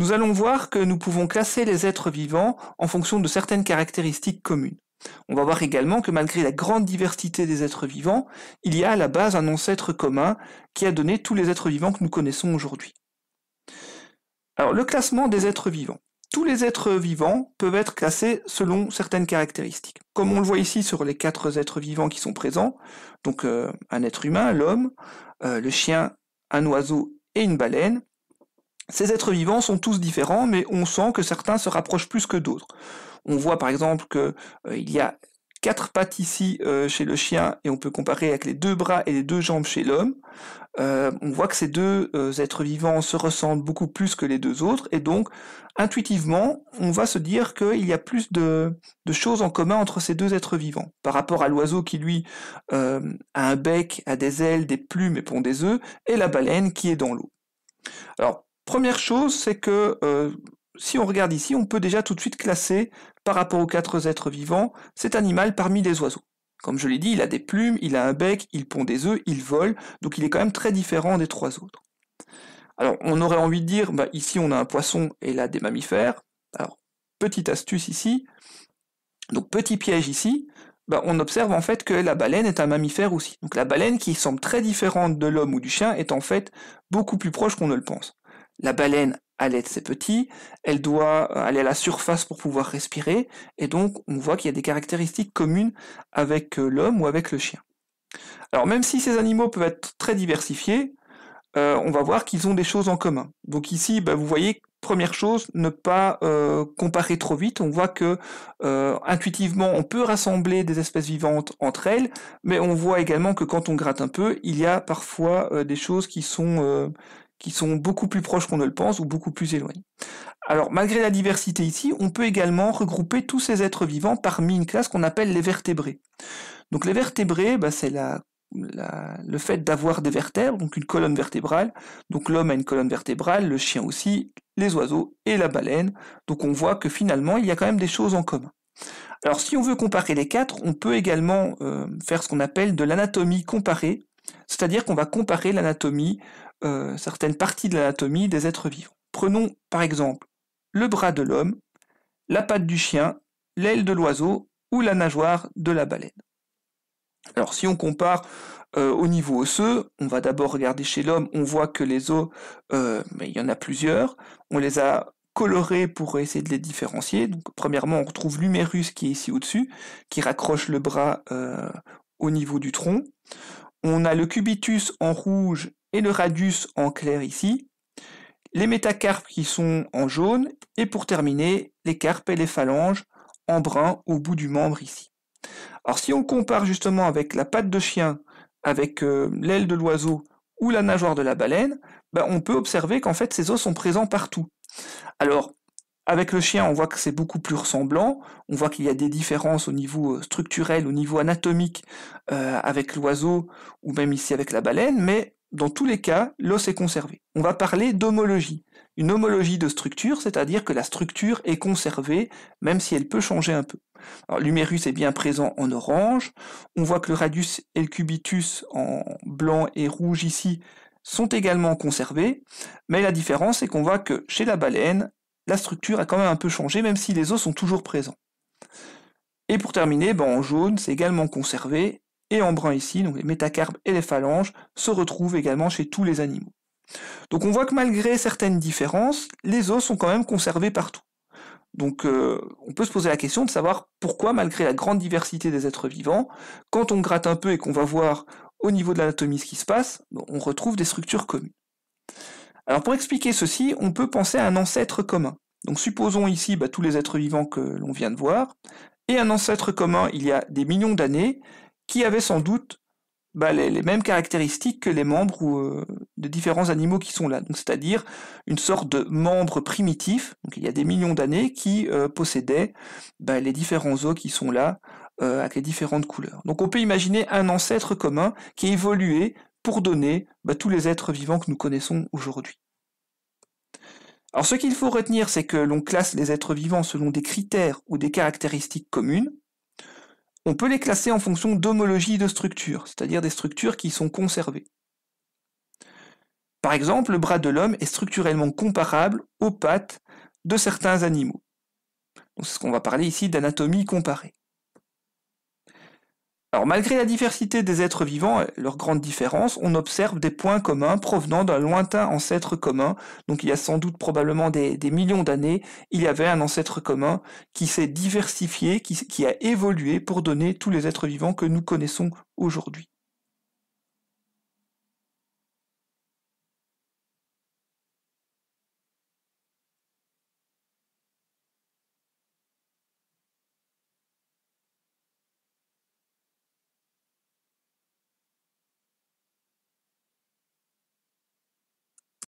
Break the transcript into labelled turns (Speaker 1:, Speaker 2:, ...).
Speaker 1: Nous allons voir que nous pouvons classer les êtres vivants en fonction de certaines caractéristiques communes. On va voir également que malgré la grande diversité des êtres vivants, il y a à la base un ancêtre commun qui a donné tous les êtres vivants que nous connaissons aujourd'hui. Alors le classement des êtres vivants. Tous les êtres vivants peuvent être classés selon certaines caractéristiques. Comme on le voit ici sur les quatre êtres vivants qui sont présents, donc euh, un être humain, l'homme, euh, le chien, un oiseau et une baleine, ces êtres vivants sont tous différents, mais on sent que certains se rapprochent plus que d'autres. On voit par exemple qu'il euh, il y a quatre pattes ici euh, chez le chien et on peut comparer avec les deux bras et les deux jambes chez l'homme. Euh, on voit que ces deux êtres vivants se ressemblent beaucoup plus que les deux autres et donc intuitivement on va se dire qu'il y a plus de, choses en commun entre ces deux êtres vivants par rapport à l'oiseau qui lui a un bec, a des ailes, des plumes et pond des œufs et la baleine qui est dans l'eau. Alors Première chose, c'est que euh, si on regarde ici, on peut déjà tout de suite classer par rapport aux quatre êtres vivants cet animal parmi les oiseaux. Comme je l'ai dit, il a des plumes, il a un bec, il pond des œufs, il vole, donc il est quand même très différent des trois autres. Alors on aurait envie de dire, bah, ici on a un poisson et là des mammifères. Alors petite astuce ici, donc petit piège ici, bah, on observe en fait que la baleine est un mammifère aussi. Donc la baleine qui semble très différente de l'homme ou du chien est en fait beaucoup plus proche qu'on ne le pense la baleine allait de ses petits, elle doit euh, aller à la surface pour pouvoir respirer, et donc on voit qu'il y a des caractéristiques communes avec euh, l'homme ou avec le chien. Alors même si ces animaux peuvent être très diversifiés, euh, on va voir qu'ils ont des choses en commun. Donc ici, bah, vous voyez, première chose, ne pas comparer trop vite. On voit que intuitivement, on peut rassembler des espèces vivantes entre elles, mais on voit également que quand on gratte un peu, il y a parfois des choses qui sont qui sont beaucoup plus proches qu'on ne le pense ou beaucoup plus éloignés. Alors, malgré la diversité ici, on peut également regrouper tous ces êtres vivants parmi une classe qu'on appelle les vertébrés. Donc, les vertébrés, bah, c'est la, le fait d'avoir des vertèbres, donc une colonne vertébrale. Donc, l'homme a une colonne vertébrale, le chien aussi, les oiseaux et la baleine. Donc, on voit que finalement, il y a quand même des choses en commun. Alors, si on veut comparer les quatre, on peut également euh, faire ce qu'on appelle de l'anatomie comparée, c'est-à-dire qu'on va comparer l'anatomie euh, certaines parties de l'anatomie des êtres vivants. Prenons par exemple le bras de l'homme, la patte du chien, l'aile de l'oiseau ou la nageoire de la baleine. Alors si on compare euh, au niveau osseux, on va d'abord regarder chez l'homme, on voit que les os, mais euh, ben, il y en a plusieurs, on les a colorés pour essayer de les différencier. Donc premièrement, on retrouve l'humérus qui est ici au-dessus, qui raccroche le bras au niveau du tronc. On a le cubitus en rouge et le radius en clair ici. Les métacarpes qui sont en jaune. Et pour terminer, les carpes et les phalanges en brun au bout du membre ici. Alors si on compare justement avec la patte de chien, avec euh, l'aile de l'oiseau ou la nageoire de la baleine, bah, on peut observer qu'en fait ces os sont présents partout. Alors avec le chien, on voit que c'est beaucoup plus ressemblant, on voit qu'il y a des différences au niveau euh, structurel, au niveau anatomique euh, avec l'oiseau ou même ici avec la baleine, mais dans tous les cas, l'os est conservé. On va parler d'homologie. Une homologie de structure, c'est-à-dire que la structure est conservée, même si elle peut changer un peu. L'humérus est bien présent en orange, on voit que le radius et le cubitus en blanc et rouge ici sont également conservés, mais la différence c'est qu'on voit que chez la baleine, la structure a quand même un peu changé, même si les os sont toujours présents. Et pour terminer, ben, en jaune, c'est également conservé, et en brun ici, donc les métacarbes et les phalanges se retrouvent également chez tous les animaux. Donc on voit que malgré certaines différences, les os sont quand même conservés partout. Donc euh, on peut se poser la question de savoir pourquoi, malgré la grande diversité des êtres vivants, quand on gratte un peu et qu'on va voir au niveau de l'anatomie ce qui se passe, ben, on retrouve des structures communes. Alors pour expliquer ceci, on peut penser à un ancêtre commun. Donc supposons ici bah, tous les êtres vivants que l'on vient de voir, et un ancêtre commun il y a des millions d'années, qui avait sans doute bah, les, mêmes caractéristiques que les membres euh, de différents animaux qui sont là. C'est-à-dire une sorte de membre primitif, donc il y a des millions d'années, qui euh, possédait bah, les différents os qui sont là, euh, avec les différentes couleurs. Donc on peut imaginer un ancêtre commun qui évoluait pour donner bah, tous les êtres vivants que nous connaissons aujourd'hui. Alors ce qu'il faut retenir, c'est que l'on classe les êtres vivants selon des critères ou des caractéristiques communes. On peut les classer en fonction d'homologie de structure, c'est-à-dire des structures qui sont conservées. Par exemple, le bras de l'homme est structurellement comparable aux pattes de certains animaux. C'est ce qu'on va parler ici d'anatomie comparée. Alors malgré la diversité des êtres vivants et leurs grandes différences, on observe des points communs provenant d'un lointain ancêtre commun. Donc il y a sans doute probablement des, millions d'années, il y avait un ancêtre commun qui s'est diversifié, qui a évolué pour donner tous les êtres vivants que nous connaissons aujourd'hui.